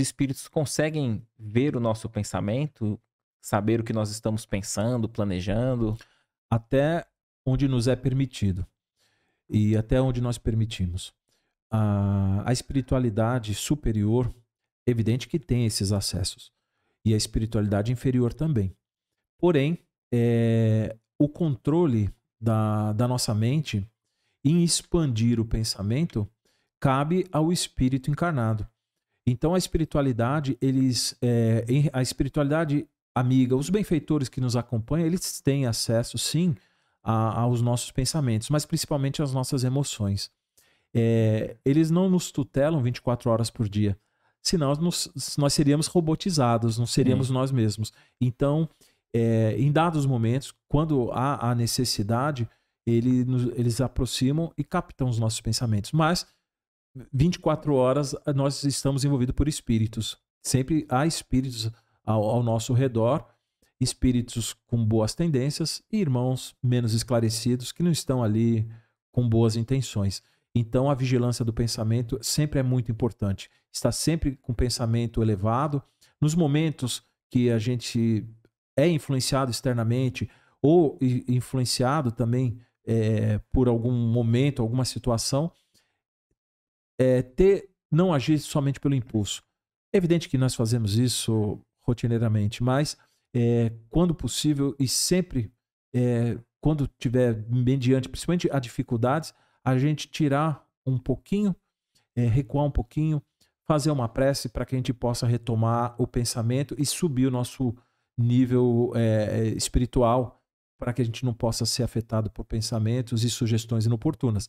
espíritos conseguem ver o nosso pensamento, saber o que nós estamos pensando, planejando? Até onde nos é permitido e até onde nós permitimos. A, a espiritualidade superior, evidente que tem esses acessos, e a espiritualidade inferior também. Porém, é, o controle da, da nossa mente em expandir o pensamento cabe ao espírito encarnado. Então a espiritualidade, eles. É, a espiritualidade amiga, os benfeitores que nos acompanham, eles têm acesso, sim, a, aos nossos pensamentos, mas principalmente às nossas emoções. É, eles não nos tutelam 24 horas por dia, senão nós, nós seríamos robotizados, não seríamos nós mesmos. Então, é, em dados momentos, quando há a necessidade, ele, eles aproximam e captam os nossos pensamentos. Mas 24 horas eh, nós estamos envolvidos por espíritos. Sempre há espíritos ao, ao nosso redor, espíritos com boas tendências e irmãos menos esclarecidos que não estão ali com boas intenções. Então a vigilância do pensamento sempre é muito importante. Está sempre com pensamento elevado. Nos momentos que a gente é influenciado externamente ou influenciado também é, por algum momento, alguma situação, é, ter, não agir somente pelo impulso. É evidente que nós fazemos isso rotineiramente, mas é, quando possível e sempre é, quando tiver mediante, principalmente a dificuldades, a gente tirar um pouquinho, é, recuar um pouquinho, fazer uma prece para que a gente possa retomar o pensamento e subir o nosso nível é, espiritual para que a gente não possa ser afetado por pensamentos e sugestões inoportunas.